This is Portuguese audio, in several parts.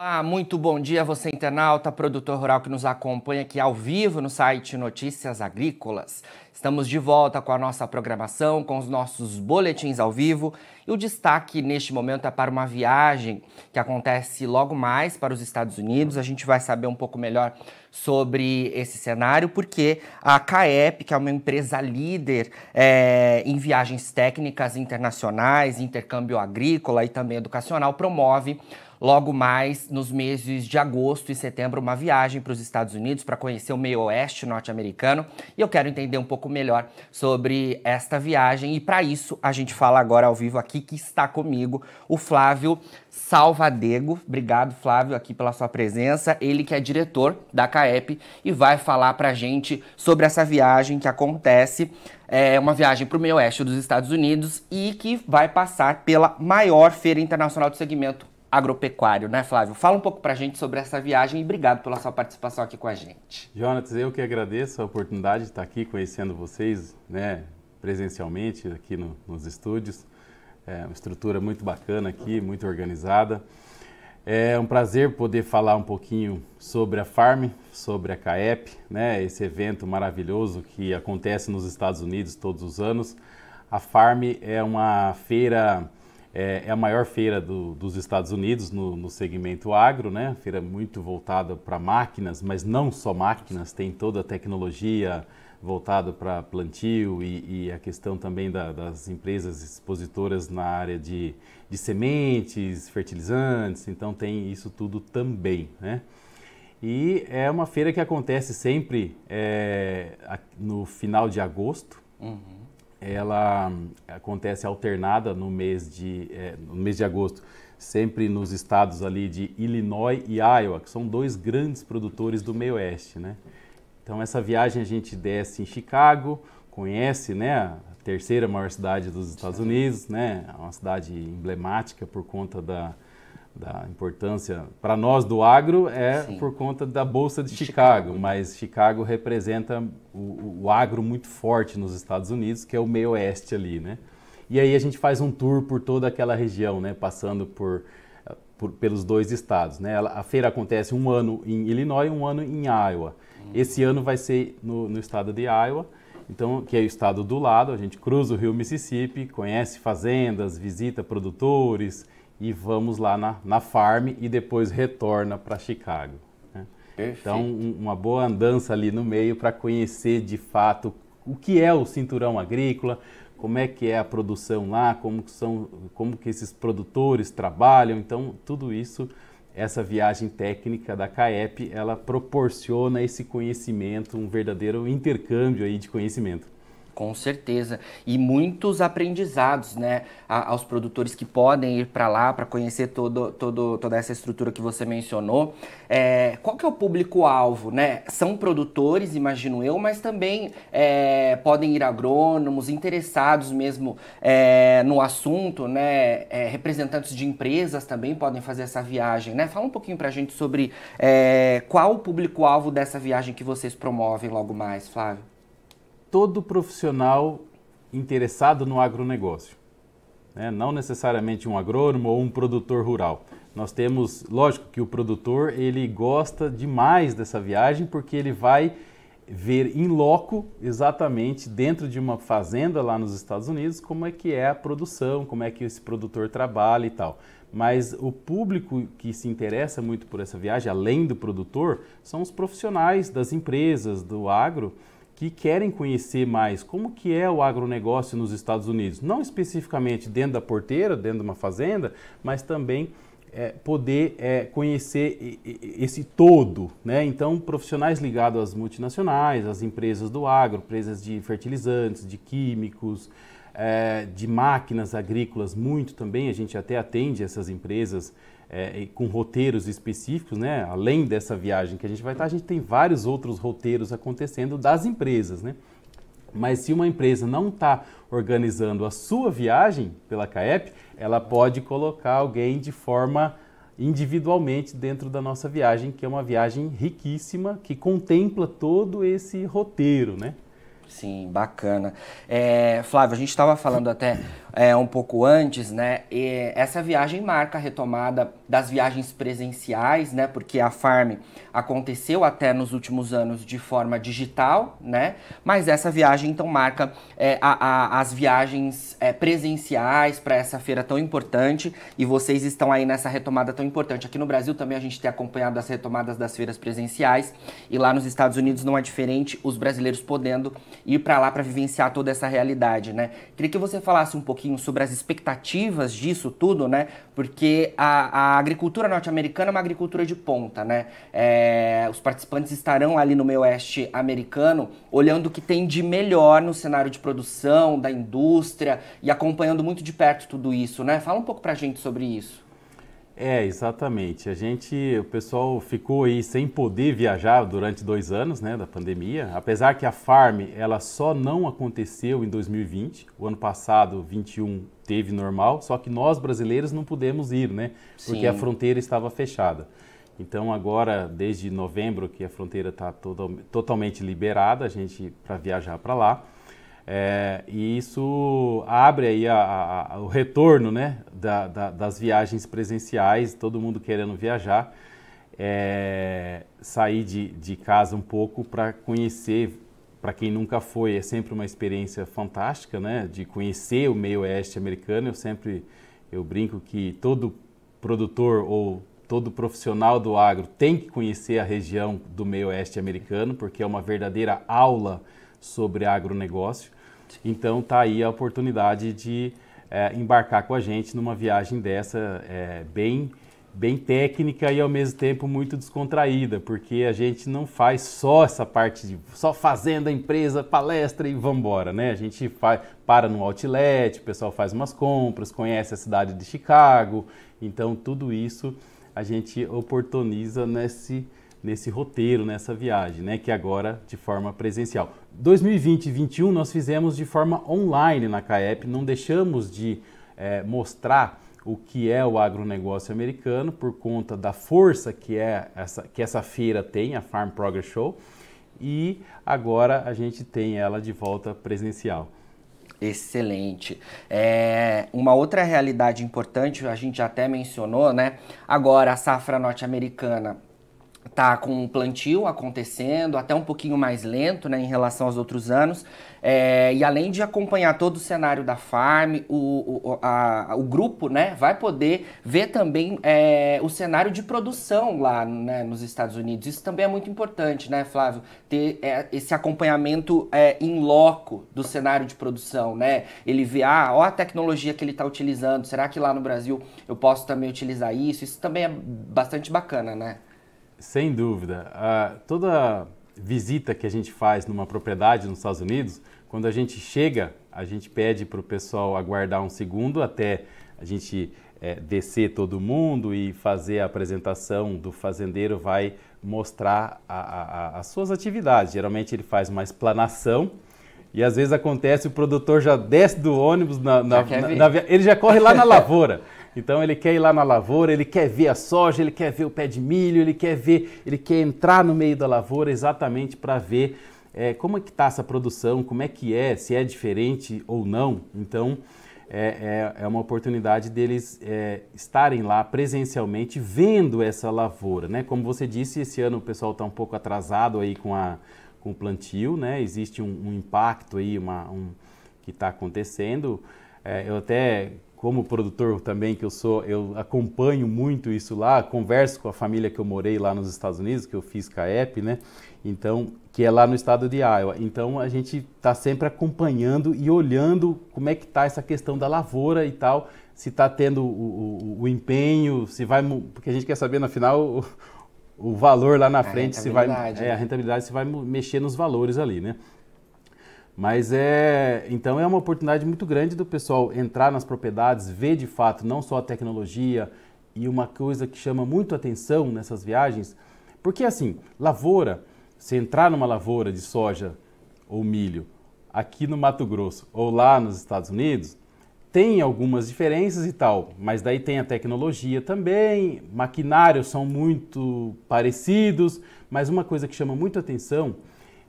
Ah, muito bom dia você internauta, produtor rural que nos acompanha aqui ao vivo no site Notícias Agrícolas. Estamos de volta com a nossa programação, com os nossos boletins ao vivo e o destaque neste momento é para uma viagem que acontece logo mais para os Estados Unidos. A gente vai saber um pouco melhor sobre esse cenário, porque a CAEP, que é uma empresa líder é, em viagens técnicas internacionais, intercâmbio agrícola e também educacional, promove Logo mais, nos meses de agosto e setembro, uma viagem para os Estados Unidos para conhecer o meio oeste norte-americano. E eu quero entender um pouco melhor sobre esta viagem. E para isso, a gente fala agora ao vivo aqui que está comigo o Flávio Salvadego. Obrigado, Flávio, aqui pela sua presença. Ele que é diretor da CAEP e vai falar para a gente sobre essa viagem que acontece é uma viagem para o meio oeste dos Estados Unidos e que vai passar pela maior feira internacional do segmento agropecuário, né, Flávio? Fala um pouco para a gente sobre essa viagem e obrigado pela sua participação aqui com a gente. Jonatas, eu que agradeço a oportunidade de estar aqui conhecendo vocês, né, presencialmente aqui no, nos estúdios. É uma estrutura muito bacana aqui, muito organizada. É um prazer poder falar um pouquinho sobre a Farm, sobre a CAEP, né, esse evento maravilhoso que acontece nos Estados Unidos todos os anos. A Farm é uma feira é, é a maior feira do, dos Estados Unidos no, no, segmento agro, né? Feira muito voltada para máquinas, mas não só máquinas, tem toda a tecnologia voltada para plantio e, e, a questão também da, das empresas expositoras na área de, de sementes, fertilizantes, então tem isso tudo também, né? E é uma feira que acontece sempre é, no final de agosto. Uhum ela eh, acontece alternada no mês de, é, no mês de agosto, sempre nos estados ali de Illinois e Iowa, que são dois grandes produtores do meio oeste, né? Então essa viagem a gente desce em Chicago, conhece, né, a terceira maior cidade dos Estados Unidos, né? É uma cidade emblemática por conta da, da importância para nós do agro é Sim. por conta da Bolsa de, de Chicago, Chicago, mas Chicago representa o, o, agro muito forte nos Estados Unidos, que é o meio oeste ali, né? E aí a gente faz um tour por toda aquela região, né? Passando por, por pelos dois estados, né? A feira acontece um ano em Illinois, um ano em Iowa. Hum. Esse ano vai ser no, no estado de Iowa. Então, que é o estado do lado, a gente cruza o rio Mississippi, conhece fazendas, visita produtores, e vamos lá na, na farm e depois retorna para Chicago. Né? Então, um, uma boa andança ali no meio para conhecer de fato o que é o cinturão agrícola, como é que é a produção lá, como que, são, como que esses produtores trabalham. Então, tudo isso, essa viagem técnica da CAEP, ela proporciona esse conhecimento, um verdadeiro intercâmbio aí de conhecimento. Com certeza. E muitos aprendizados, né? A, aos produtores que podem ir para lá para conhecer todo, todo, toda essa estrutura que você mencionou. É, qual que é o público-alvo, né? São produtores, imagino eu, mas também é, podem ir agrônomos, interessados mesmo é, no assunto, né? É, representantes de empresas também podem fazer essa viagem, né? Fala um pouquinho para a gente sobre é, qual o público-alvo dessa viagem que vocês promovem logo mais, Flávio todo profissional interessado no agronegócio. Né? Não necessariamente um agrônomo ou um produtor rural. Nós temos, lógico que o produtor ele gosta demais dessa viagem porque ele vai ver em loco, exatamente dentro de uma fazenda lá nos Estados Unidos, como é que é a produção, como é que esse produtor trabalha e tal. Mas o público que se interessa muito por essa viagem, além do produtor, são os profissionais das empresas, do agro, que querem conhecer mais como que é o agronegócio nos Estados Unidos, não especificamente dentro da porteira, dentro de uma fazenda, mas também é, poder é, conhecer esse todo. Né? Então, profissionais ligados às multinacionais, às empresas do agro, empresas de fertilizantes, de químicos, é, de máquinas agrícolas muito também, a gente até atende essas empresas é, com roteiros específicos, né? além dessa viagem que a gente vai estar, a gente tem vários outros roteiros acontecendo das empresas. Né? Mas se uma empresa não está organizando a sua viagem pela CAEP, ela pode colocar alguém de forma individualmente dentro da nossa viagem, que é uma viagem riquíssima, que contempla todo esse roteiro, né? Sim, bacana. É, Flávio, a gente estava falando até é, um pouco antes, né? E essa viagem marca a retomada das viagens presenciais, né? Porque a Farm aconteceu até nos últimos anos de forma digital, né? Mas essa viagem então marca é, a, a, as viagens é, presenciais para essa feira tão importante e vocês estão aí nessa retomada tão importante. Aqui no Brasil também a gente tem acompanhado as retomadas das feiras presenciais e lá nos Estados Unidos não é diferente, os brasileiros podendo ir para lá para vivenciar toda essa realidade, né? Queria que você falasse um pouquinho pouquinho sobre as expectativas disso tudo, né? Porque a, a agricultura norte-americana é uma agricultura de ponta, né? É, os participantes estarão ali no meio oeste americano olhando o que tem de melhor no cenário de produção, da indústria e acompanhando muito de perto tudo isso, né? Fala um pouco pra gente sobre isso. É, exatamente. A gente, o pessoal ficou aí sem poder viajar durante dois anos, né, da pandemia. Apesar que a farm, ela só não aconteceu em 2020. O ano passado, 21, teve normal. Só que nós brasileiros não pudemos ir, né, porque Sim. a fronteira estava fechada. Então agora, desde novembro, que a fronteira está totalmente liberada, a gente para viajar para lá. É, e isso abre aí a, a, a, o retorno né, da, da, das viagens presenciais, todo mundo querendo viajar, é, sair de, de casa um pouco para conhecer, para quem nunca foi, é sempre uma experiência fantástica, né, de conhecer o meio oeste americano. Eu sempre eu brinco que todo produtor ou todo profissional do agro tem que conhecer a região do meio oeste americano, porque é uma verdadeira aula sobre agronegócio. Exato. Então tá aí a oportunidade de é, embarcar com a gente numa viagem dessa é, bem bem técnica e ao mesmo tempo muito descontraída, porque a gente não faz só essa parte de só fazendo a empresa, palestra e vambora, né? A gente faz, para no outlet, o pessoal faz umas compras, conhece a cidade de Chicago, então tudo isso a gente oportuniza nesse, nesse roteiro, nessa viagem, né? Que agora de forma presencial. 2020 e 2021 nós fizemos de forma online na CAEP, não deixamos de é, mostrar o que é o agronegócio americano por conta da força que, é essa, que essa feira tem, a Farm Progress Show, e agora a gente tem ela de volta presencial. Excelente. É, uma outra realidade importante, a gente até mencionou, né? Agora, a safra norte-americana tá com o plantio acontecendo, até um pouquinho mais lento né, em relação aos outros anos. É, e além de acompanhar todo o cenário da farm, o, o, a, o grupo né, vai poder ver também é, o cenário de produção lá né, nos Estados Unidos. Isso também é muito importante, né, Flávio? Ter é, esse acompanhamento em é, loco do cenário de produção, né? Ele vê, ah, ó a tecnologia que ele está utilizando, será que lá no Brasil eu posso também utilizar isso? Isso também é bastante bacana, né? Sem dúvida. Uh, toda visita que a gente faz numa propriedade nos Estados Unidos, quando a gente chega, a gente pede para o pessoal aguardar um segundo até a gente é, descer todo mundo e fazer a apresentação do fazendeiro, vai mostrar a, a, a, as suas atividades. Geralmente ele faz uma explanação e às vezes acontece, o produtor já desce do ônibus, na, na, já na, na ele já corre lá na lavoura. Então ele quer ir lá na lavoura, ele quer ver a soja, ele quer ver o pé de milho, ele quer ver, ele quer entrar no meio da lavoura exatamente para ver é, como é que está essa produção, como é que é, se é diferente ou não. Então é, é, é uma oportunidade deles é, estarem lá presencialmente vendo essa lavoura, né? Como você disse, esse ano o pessoal está um pouco atrasado aí com a com o plantio, né? Existe um, um impacto aí, uma, um, que está acontecendo. É, eu até, como produtor também que eu sou, eu acompanho muito isso lá, converso com a família que eu morei lá nos Estados Unidos, que eu fiz CAEP, né? Então, que é lá no estado de Iowa. Então, a gente está sempre acompanhando e olhando como é que está essa questão da lavoura e tal, se está tendo o, o, o, empenho, se vai... Porque a gente quer saber, no final... O, o valor lá na a frente se vai é, né? a rentabilidade se vai mexer nos valores ali, né? Mas é então é uma oportunidade muito grande do pessoal entrar nas propriedades, ver de fato não só a tecnologia e uma coisa que chama muito atenção nessas viagens, porque assim, lavoura, se entrar numa lavoura de soja ou milho aqui no Mato Grosso ou lá nos Estados Unidos, tem algumas diferenças e tal, mas daí tem a tecnologia também, maquinários são muito parecidos, mas uma coisa que chama muito atenção,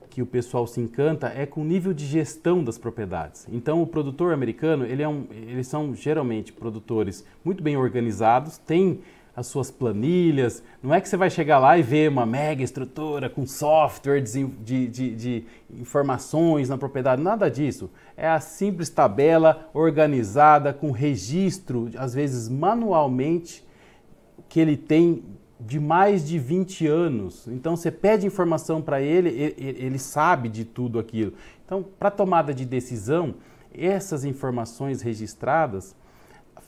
que o pessoal se encanta, é com o nível de gestão das propriedades. Então o produtor americano, ele é um, eles são geralmente produtores muito bem organizados, tem as suas planilhas. Não é que você vai chegar lá e ver uma mega estrutura com software de, de, de, de informações na propriedade, nada disso. É a simples tabela organizada com registro, às vezes manualmente, que ele tem de mais de 20 anos. Então você pede informação para ele, ele sabe de tudo aquilo. Então, para tomada de decisão, essas informações registradas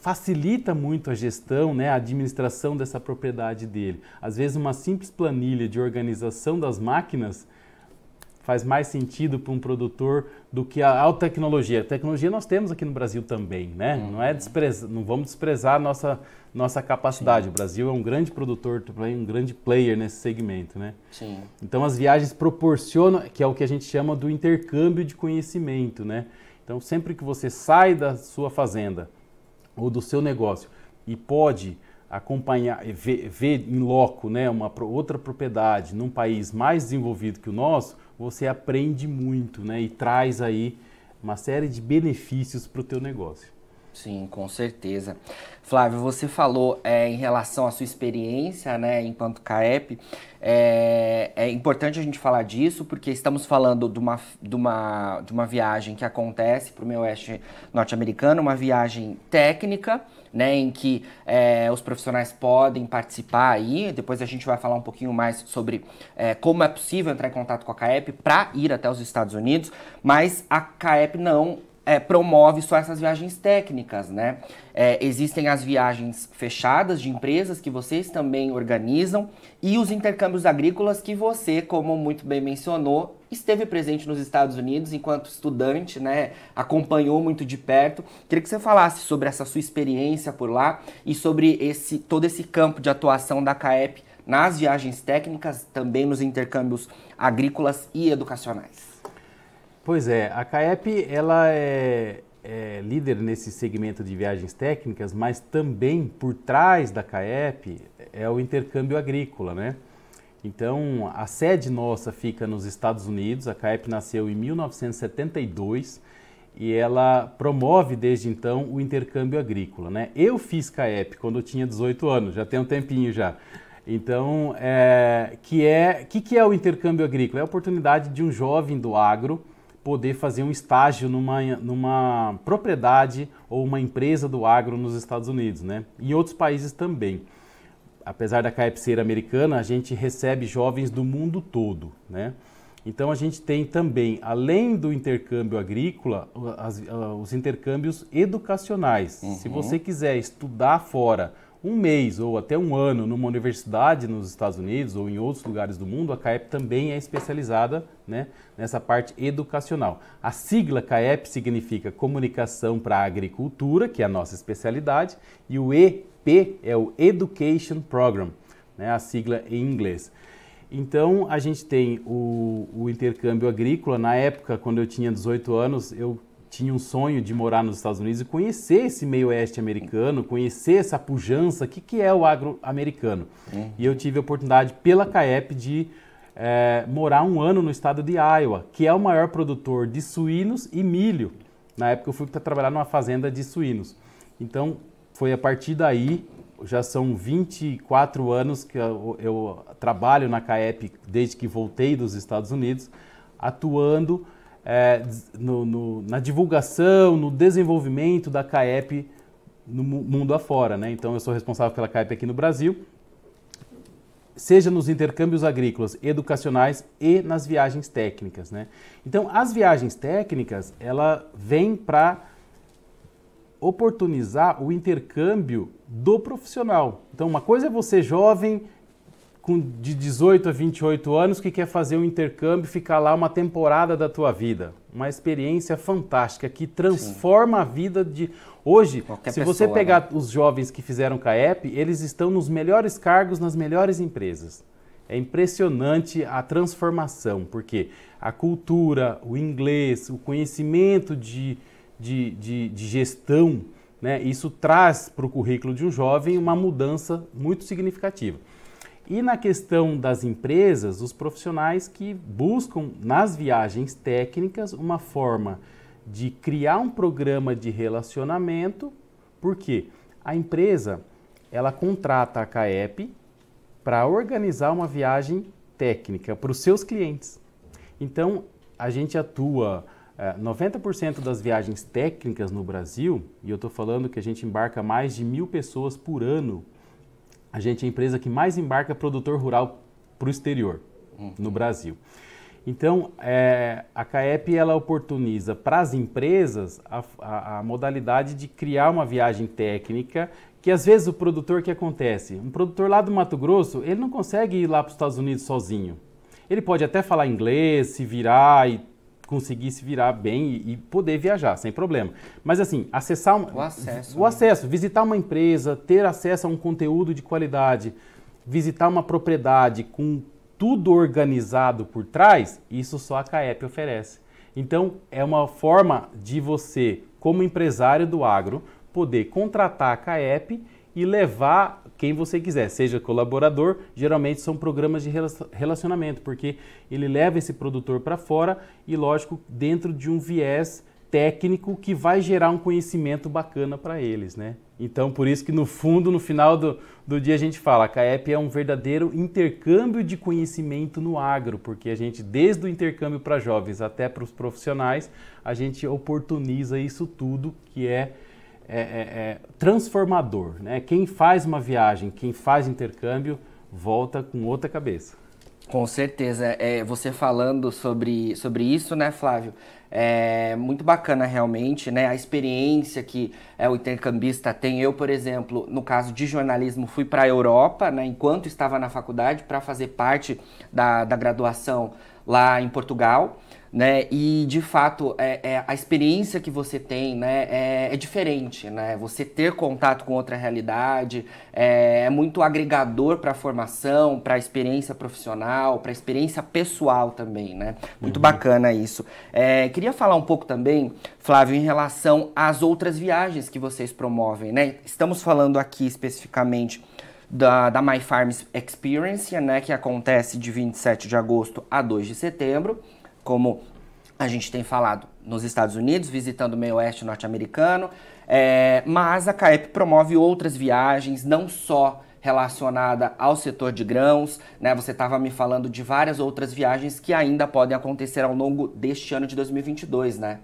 facilita muito a gestão, né, a administração dessa propriedade dele. Às vezes uma simples planilha de organização das máquinas faz mais sentido para um produtor do que a alta tecnologia. A tecnologia nós temos aqui no Brasil também, né? Uhum. Não é uhum. despreza, não vamos desprezar a nossa nossa capacidade. Sim. O Brasil é um grande produtor, um grande player nesse segmento, né? Sim. Então as viagens proporcionam, que é o que a gente chama do intercâmbio de conhecimento, né? Então sempre que você sai da sua fazenda ou do seu negócio e pode acompanhar, ver, ver em loco né, uma outra propriedade num país mais desenvolvido que o nosso, você aprende muito né, e traz aí uma série de benefícios para o teu negócio. Sim, com certeza. Flávio, você falou é, em relação à sua experiência né, enquanto CAEP. É, é, importante a gente falar disso, porque estamos falando de uma, de uma, de uma viagem que acontece para o meio oeste norte-americano, uma viagem técnica, né, em que é, os profissionais podem participar aí. Depois a gente vai falar um pouquinho mais sobre é, como é possível entrar em contato com a CAEP para ir até os Estados Unidos, mas a CAEP não é, promove só essas viagens técnicas, né? É, existem as viagens fechadas de empresas que vocês também organizam e os intercâmbios agrícolas que você, como muito bem mencionou, esteve presente nos Estados Unidos enquanto estudante, né? Acompanhou muito de perto. Queria que você falasse sobre essa sua experiência por lá e sobre esse todo esse campo de atuação da CAEP nas viagens técnicas, também nos intercâmbios agrícolas e educacionais. Pois é, a CAEP ela é, é, líder nesse segmento de viagens técnicas, mas também por trás da CAEP é o intercâmbio agrícola, né? Então, a sede nossa fica nos Estados Unidos, a CAEP nasceu em 1972 e ela promove desde então o intercâmbio agrícola, né? Eu fiz CAEP quando eu tinha 18 anos, já tem um tempinho já. Então, é, que é que, que é o intercâmbio agrícola? É a oportunidade de um jovem do agro poder fazer um estágio numa, numa propriedade ou uma empresa do agro nos Estados Unidos, né? E outros países também. Apesar da ser americana, a gente recebe jovens do mundo todo, né? Então a gente tem também, além do intercâmbio agrícola, as, os intercâmbios educacionais. Uhum. Se você quiser estudar fora um mês ou até um ano numa universidade nos Estados Unidos ou em outros lugares do mundo, a CAEP também é especializada né, nessa parte educacional. A sigla CAEP significa Comunicação para a Agricultura, que é a nossa especialidade, e o EP é o Education Program, né, a sigla em inglês. Então, a gente tem o, o intercâmbio agrícola. Na época, quando eu tinha 18 anos, eu tinha um sonho de morar nos Estados Unidos e conhecer esse meio oeste americano, conhecer essa pujança, o que, que é o agro americano. Uhum. E eu tive a oportunidade pela CAEP de é, morar um ano no estado de Iowa, que é o maior produtor de suínos e milho. Na época eu fui trabalhar numa fazenda de suínos. Então foi a partir daí, já são 24 anos que eu, eu trabalho na CAEP desde que voltei dos Estados Unidos, atuando é, no, no, na divulgação, no desenvolvimento da CAEP no mundo afora. Né? Então, eu sou responsável pela CAEP aqui no Brasil, seja nos intercâmbios agrícolas, educacionais e nas viagens técnicas. Né? Então, as viagens técnicas, ela vem para oportunizar o intercâmbio do profissional. Então, uma coisa é você jovem com de 18 a 28 anos que quer fazer um intercâmbio, e ficar lá uma temporada da tua vida. Uma experiência fantástica que transforma Sim. a vida de hoje. Qualquer se pessoa, você pegar né? os jovens que fizeram CAEP, eles estão nos melhores cargos, nas melhores empresas. É impressionante a transformação, porque a cultura, o inglês, o conhecimento de, de, de, de gestão, né, isso traz para o currículo de um jovem uma mudança muito significativa. E na questão das empresas, os profissionais que buscam nas viagens técnicas uma forma de criar um programa de relacionamento, porque a empresa ela contrata a CAEP para organizar uma viagem técnica para os seus clientes. Então a gente atua 90% é, das viagens técnicas no Brasil, e eu estou falando que a gente embarca mais de mil pessoas por ano a gente é a empresa que mais embarca produtor rural para o exterior uhum. no Brasil. Então, é, a CAEP ela oportuniza para as empresas a, a, a, modalidade de criar uma viagem técnica que às vezes o produtor que acontece, um produtor lá do Mato Grosso, ele não consegue ir lá para os Estados Unidos sozinho. Ele pode até falar inglês, se virar e conseguisse virar bem e, e poder viajar, sem problema. Mas assim, acessar um, o acesso, o né? acesso, visitar uma empresa, ter acesso a um conteúdo de qualidade, visitar uma propriedade com tudo organizado por trás, isso só a CAEP oferece. Então, é uma forma de você, como empresário do agro, poder contratar a CAEP e levar quem você quiser, seja colaborador, geralmente são programas de relacionamento, porque ele leva esse produtor para fora e, lógico, dentro de um viés técnico que vai gerar um conhecimento bacana para eles, né? Então, por isso que no fundo, no final do, do dia, a gente fala, a CAEP é um verdadeiro intercâmbio de conhecimento no agro, porque a gente, desde o intercâmbio para jovens até para os profissionais, a gente oportuniza isso tudo que é é, é, é, transformador. Né? Quem faz uma viagem, quem faz intercâmbio, volta com outra cabeça. Com certeza. É, você falando sobre, sobre isso, né, Flávio? É muito bacana realmente, né? A experiência que é, o intercambista tem. Eu, por exemplo, no caso de jornalismo, fui para a Europa, né? Enquanto estava na faculdade, para fazer parte da, da graduação lá em Portugal, né? E de fato é, é a experiência que você tem, né? É, é, diferente, né? Você ter contato com outra realidade é, é muito agregador para a formação, para a experiência profissional, para a experiência pessoal também, né? Muito uhum. bacana isso. É, queria falar um pouco também, Flávio, em relação às outras viagens que vocês promovem, né? Estamos falando aqui especificamente da, da My Farms Experience, né, que acontece de 27 de agosto a 2 de setembro, como a gente tem falado nos Estados Unidos, visitando o meio oeste norte-americano, é, mas a CAEP promove outras viagens, não só relacionada ao setor de grãos, né? Você estava me falando de várias outras viagens que ainda podem acontecer ao longo deste ano de 2022, né?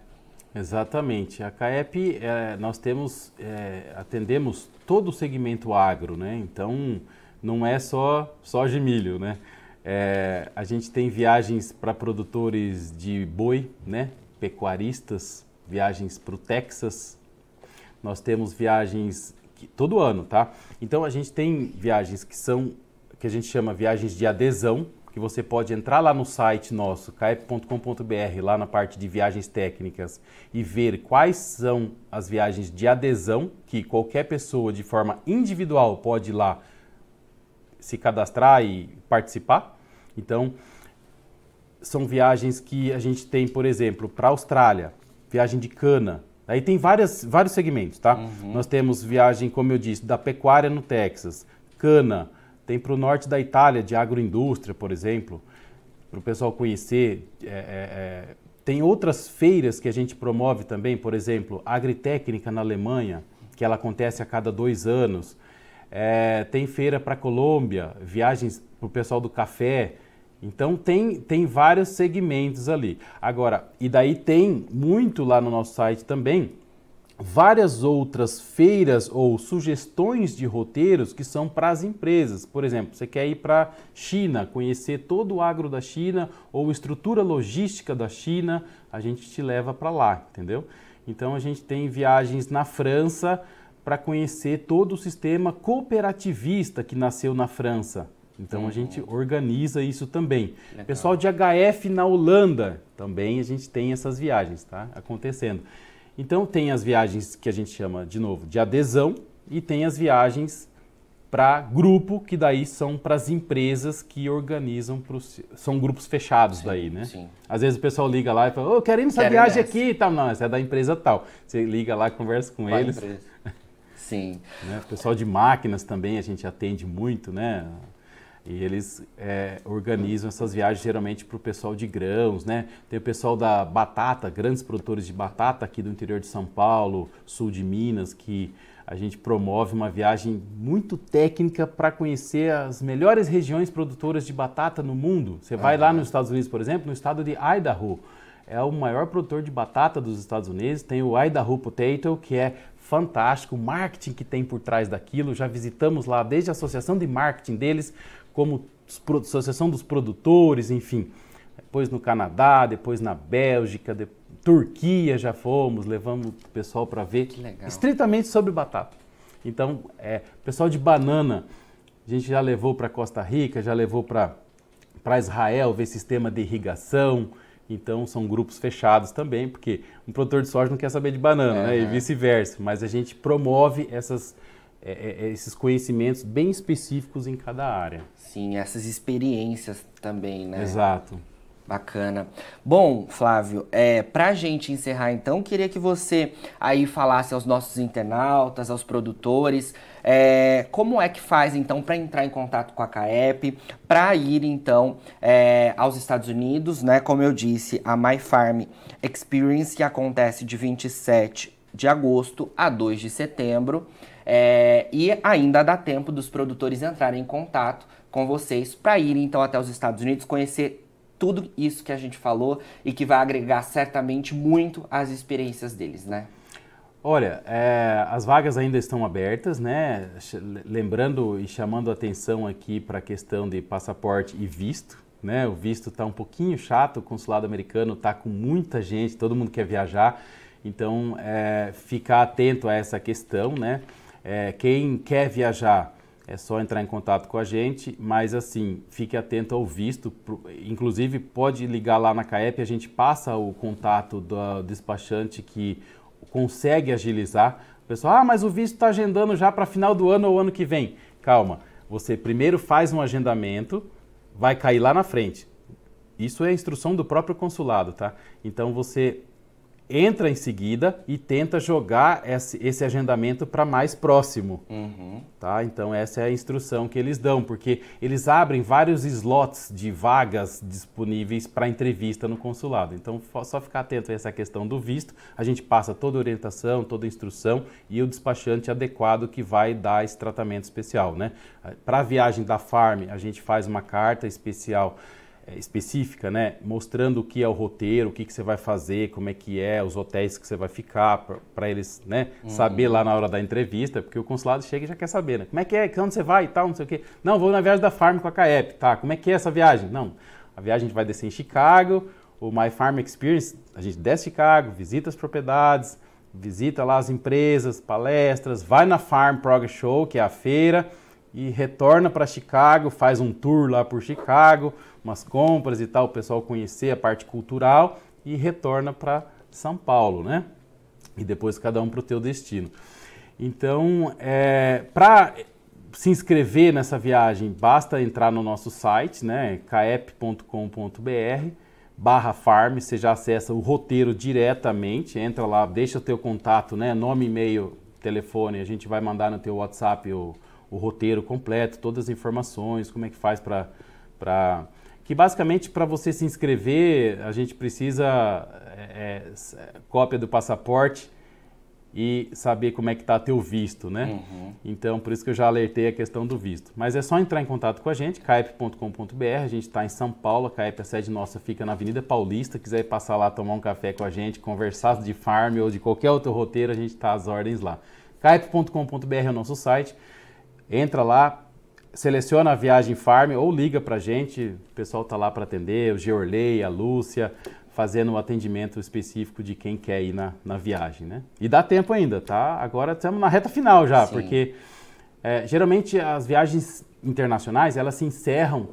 Exatamente. A CAEP, é, nós temos, é, atendemos todo o segmento agro, né? Então, não é só soja e milho, né? É, a gente tem viagens para produtores de boi, né? Pecuaristas, viagens para o Texas. Nós temos viagens que, todo ano, tá? Então, a gente tem viagens que são, que a gente chama viagens de adesão, que você pode entrar lá no site nosso, caep.com.br, lá na parte de viagens técnicas, e ver quais são as viagens de adesão, que qualquer pessoa de forma individual pode ir lá se cadastrar e participar. Então, são viagens que a gente tem, por exemplo, para a Austrália, viagem de cana. Aí tem várias, vários segmentos, tá? Uhum. Nós temos viagem, como eu disse, da pecuária no Texas, cana, tem para o norte da Itália, de agroindústria, por exemplo, para o pessoal conhecer. É, é, é, tem outras feiras que a gente promove também, por exemplo, Agritécnica na Alemanha, que ela acontece a cada dois anos. É, tem feira para a Colômbia, viagens para o pessoal do café. Então tem, tem vários segmentos ali. Agora, e daí tem muito lá no nosso site também várias outras feiras ou sugestões de roteiros que são para as empresas. Por exemplo, você quer ir para China, conhecer todo o agro da China ou estrutura logística da China, a gente te leva para lá, entendeu? Então a gente tem viagens na França para conhecer todo o sistema cooperativista que nasceu na França. Então a gente uhum. organiza isso também. Legal. Pessoal de HF na Holanda, também a gente tem essas viagens, tá? Acontecendo. Então tem as viagens que a gente chama de novo de adesão e tem as viagens para grupo, que daí são para as empresas que organizam, pros, são grupos fechados sim, daí, né? Sim. Às vezes o pessoal liga lá e fala, ô, oh, ir nessa Quero viagem aqui e tal. Não, essa é da empresa tal. Você liga lá, conversa com Qual eles. Empresa? Sim. Né? O pessoal de máquinas também a gente atende muito, né? E eles é, organizam essas viagens geralmente para o pessoal de grãos, né? Tem o pessoal da batata, grandes produtores de batata aqui do interior de São Paulo, sul de Minas, que a gente promove uma viagem muito técnica para conhecer as melhores regiões produtoras de batata no mundo. Você vai uhum. lá nos Estados Unidos, por exemplo, no estado de Idaho. É o maior produtor de batata dos Estados Unidos. Tem o Idaho Potato, que é fantástico, o marketing que tem por trás daquilo. Já visitamos lá desde a associação de marketing deles, como Associação dos Produtores, enfim. Depois no Canadá, depois na Bélgica, de... Turquia já fomos, levamos o pessoal para ver. Estritamente sobre batata. Então, é, pessoal de banana, a gente já levou para Costa Rica, já levou para Israel ver sistema de irrigação. Então, são grupos fechados também, porque um produtor de soja não quer saber de banana, é, né? E vice-versa. Mas a gente promove essas é, é, é, esses conhecimentos bem específicos em cada área. Sim, essas experiências também, né? Exato. Bacana. Bom, Flávio, é, para a gente encerrar então, queria que você aí falasse aos nossos internautas, aos produtores, é, como é que faz então para entrar em contato com a CAEP, para ir então é, aos Estados Unidos, né? Como eu disse, a My Farm Experience que acontece de 27 de agosto a 2 de setembro. É, e ainda dá tempo dos produtores entrarem em contato com vocês para irem então até os Estados Unidos conhecer tudo isso que a gente falou e que vai agregar certamente muito às experiências deles, né? Olha, é, as vagas ainda estão abertas, né? Lembrando e chamando atenção aqui para a questão de passaporte e visto, né? O visto está um pouquinho chato, o consulado americano está com muita gente, todo mundo quer viajar, então é, ficar atento a essa questão, né? É, quem quer viajar é só entrar em contato com a gente, mas assim, fique atento ao visto. Inclusive, pode ligar lá na CAEP, a gente passa o contato do despachante que consegue agilizar. O pessoal, ah, mas o visto está agendando já para final do ano ou ano que vem. Calma, você primeiro faz um agendamento, vai cair lá na frente. Isso é instrução do próprio consulado, tá? Então você entra em seguida e tenta jogar esse, esse agendamento para mais próximo. Uhum. Tá? Então, essa é a instrução que eles dão, porque eles abrem vários slots de vagas disponíveis para entrevista no consulado. Então, só ficar atento a essa questão do visto. A gente passa toda a orientação, toda a instrução e o despachante adequado que vai dar esse tratamento especial. Né? Para a viagem da farm, a gente faz uma carta especial é, específica, né? Mostrando o que é o roteiro, o que, que você vai fazer, como é que é, os hotéis que você vai ficar, para eles né, uhum. saber lá na hora da entrevista, porque o consulado chega e já quer saber, né? Como é que é, onde você vai e tal, não sei o quê. Não, vou na viagem da Farm com a CAEP, tá? Como é que é essa viagem? Não, a viagem a gente vai descer em Chicago, o My Farm Experience, a gente desce Chicago, visita as propriedades, visita lá as empresas, palestras, vai na Farm Progress Show, que é a feira, e retorna para Chicago, faz um tour lá por Chicago, umas compras e tal, o pessoal conhecer a parte cultural e retorna para São Paulo, né? E depois cada um para o teu destino. Então, é, para se inscrever nessa viagem, basta entrar no nosso site, né, caep.com.br, barra farm, você já acessa o roteiro diretamente, entra lá, deixa o teu contato, né, nome, e-mail, telefone, a gente vai mandar no teu WhatsApp ou o roteiro completo, todas as informações, como é que faz para. Pra... Que basicamente para você se inscrever, a gente precisa é, é, é, cópia do passaporte e saber como é que está teu visto, né? Uhum. Então, por isso que eu já alertei a questão do visto. Mas é só entrar em contato com a gente, caip.com.br, a gente está em São Paulo, a Caip, a sede nossa fica na Avenida Paulista, quiser passar lá, tomar um café com a gente, conversar de farm ou de qualquer outro roteiro, a gente está às ordens lá. caip.com.br é o nosso site, entra lá, seleciona a viagem farm ou liga para a gente, o pessoal está lá para atender, o Georley, a Lúcia, fazendo um atendimento específico de quem quer ir na, na viagem, né? E dá tempo ainda, tá? Agora estamos na reta final já, Sim. porque é, geralmente as viagens internacionais, elas se encerram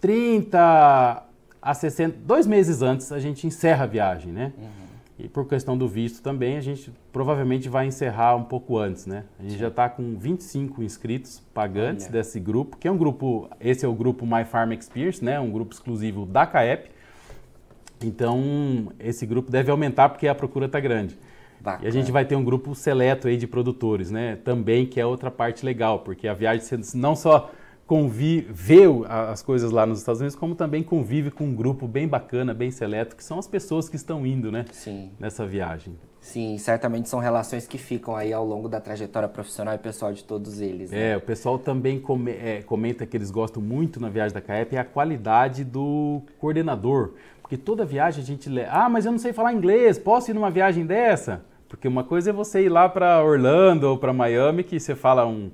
30 a 60, dois meses antes a gente encerra a viagem, né? Uhum. E por questão do visto também, a gente provavelmente vai encerrar um pouco antes, né? A gente Sim. já está com 25 inscritos pagantes Olha. desse grupo, que é um grupo, esse é o grupo My Farm Experience, né? Um grupo exclusivo da CAEP. Então, esse grupo deve aumentar porque a procura está grande. Bacana. E a gente vai ter um grupo seleto aí de produtores, né? Também, que é outra parte legal, porque a viagem não só convive, vê as coisas lá nos Estados Unidos, como também convive com um grupo bem bacana, bem seleto, que são as pessoas que estão indo, né? Sim. Nessa viagem. Sim, certamente são relações que ficam aí ao longo da trajetória profissional e pessoal de todos eles. Né? É, o pessoal também é, comenta que eles gostam muito na viagem da CAEP é a qualidade do coordenador. Porque toda viagem a gente lê, ah, mas eu não sei falar inglês, posso ir numa viagem dessa? Porque uma coisa é você ir lá para Orlando ou para Miami, que você fala um,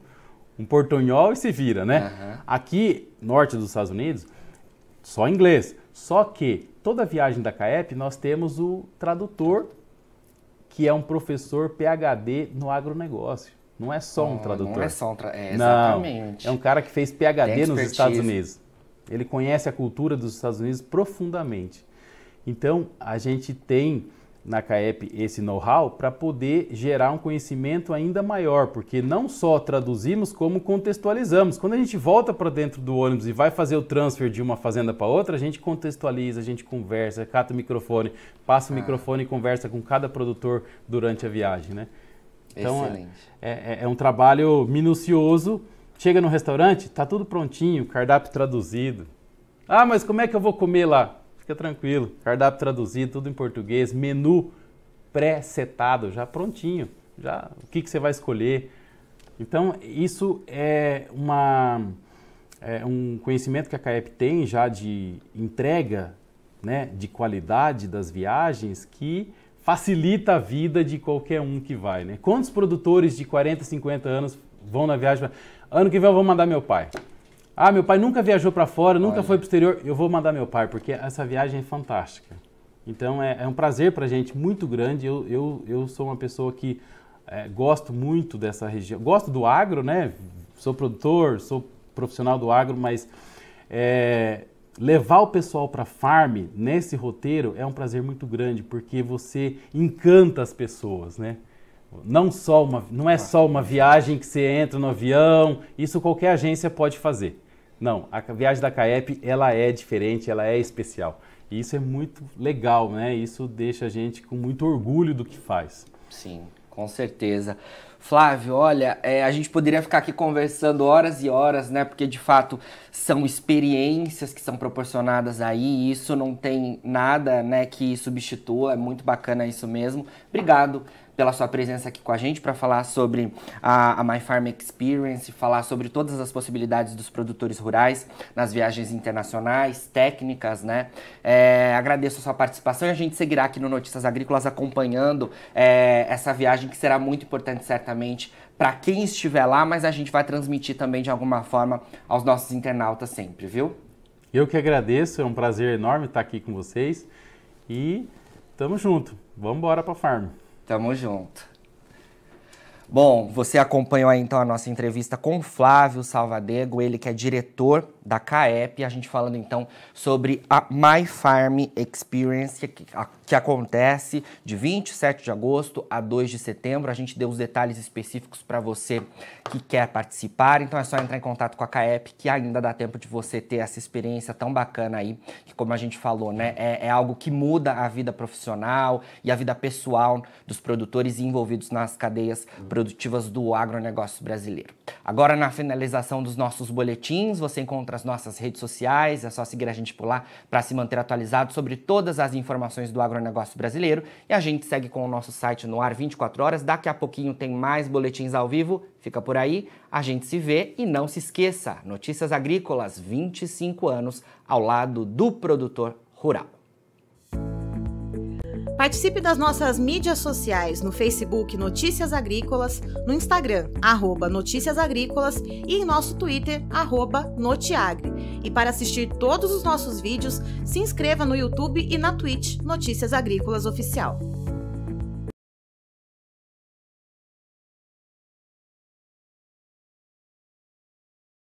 um portunhol e se vira, né? Uhum. Aqui, norte dos Estados Unidos, só inglês. Só que toda viagem da CAEP nós temos o tradutor, que é um professor PhD no agronegócio. Não é só um tradutor. Não é só um tradutor. É, exatamente. Não, é um cara que fez PhD nos Estados Unidos. Ele conhece a cultura dos Estados Unidos profundamente. Então, a gente tem na CAEP esse know-how para poder gerar um conhecimento ainda maior, porque não só traduzimos, como contextualizamos. Quando a gente volta para dentro do ônibus e vai fazer o transfer de uma fazenda para outra, a gente contextualiza, a gente conversa, cata o microfone, passa o ah. microfone e conversa com cada produtor durante a viagem, né? Então, é, Excelente. É, é, é um trabalho minucioso. Chega no restaurante, tá tudo prontinho, cardápio traduzido. Ah, mas como é que eu vou comer lá? fica tranquilo. Cardápio traduzido, tudo em português, menu pré-setado, já prontinho, já o que, que você vai escolher. Então, isso é, uma, é um conhecimento que a CAEP tem já de entrega, né, de qualidade das viagens, que facilita a vida de qualquer um que vai. Né? Quantos produtores de 40, 50 anos vão na viagem? Ano que vem eu vou mandar meu pai. Ah, meu pai nunca viajou para fora, nunca Olha. foi para o exterior. Eu vou mandar meu pai, porque essa viagem é fantástica. Então é, é um prazer para a gente muito grande. Eu, eu, eu sou uma pessoa que é, gosto muito dessa região. Gosto do agro, né? Sou produtor, sou profissional do agro, mas é, levar o pessoal para farm nesse roteiro é um prazer muito grande, porque você encanta as pessoas, né? Não, só uma, não é só uma viagem que você entra no avião, isso qualquer agência pode fazer. Não, a viagem da CAEP ela é diferente, ela é especial. E isso é muito legal, né? Isso deixa a gente com muito orgulho do que faz. Sim, com certeza. Flávio, olha, é, a gente poderia ficar aqui conversando horas e horas, né? Porque de fato são experiências que são proporcionadas aí, e isso não tem nada, né, que substitua, é muito bacana isso mesmo. Obrigado pela sua presença aqui com a gente para falar sobre a, a My Farm Experience, falar sobre todas as possibilidades dos produtores rurais nas viagens internacionais, técnicas, né? É, agradeço a sua participação e a gente seguirá aqui no Notícias Agrícolas acompanhando é, essa viagem que será muito importante certamente para quem estiver lá, mas a gente vai transmitir também de alguma forma aos nossos internautas sempre, viu? Eu que agradeço, é um prazer enorme estar aqui com vocês e tamo junto. Vamos embora para farm. Tamo junto. Bom, você acompanhou aí então a nossa entrevista com Flávio Salvadego, ele que é diretor da CAEP, a gente falando então sobre a My Farm Experience, que, a, que, acontece de 27 de agosto a 2 de setembro. A gente deu os detalhes específicos para você que quer participar, então é só entrar em contato com a CAEP, que ainda dá tempo de você ter essa experiência tão bacana aí, que como a gente falou, né, é, é algo que muda a vida profissional e a vida pessoal dos produtores envolvidos nas cadeias produtivas do agronegócio brasileiro. Agora, na finalização dos nossos boletins, você encontra as nossas redes sociais, é só seguir a gente por lá para se manter atualizado sobre todas as informações do agronegócio brasileiro. E a gente segue com o nosso site no ar 24 horas. Daqui a pouquinho tem mais boletins ao vivo. Fica por aí, a gente se vê e não se esqueça: Notícias Agrícolas, 25 anos ao lado do produtor rural. Participe das nossas mídias sociais no Facebook Notícias Agrícolas, no Instagram arroba Notícias Agrícolas e em nosso Twitter arroba Notiagre. E para assistir todos os nossos vídeos, se inscreva no YouTube e na Twitch Notícias Agrícolas Oficial.